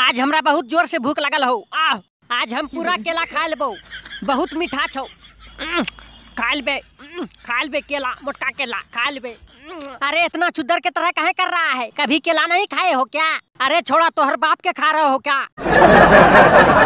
आज हमरा बहुत जोर से भूख लगल हो आ आज हम पूरा केला खा ले बहुत मीठा छो खा लेबे खा लेबे केला मोटा केला खा लेबे अरे इतना चुदर के तरह कहे कर रहा है कभी केला नहीं खाए हो क्या अरे छोड़ा तोहर बाप के खा रहे हो क्या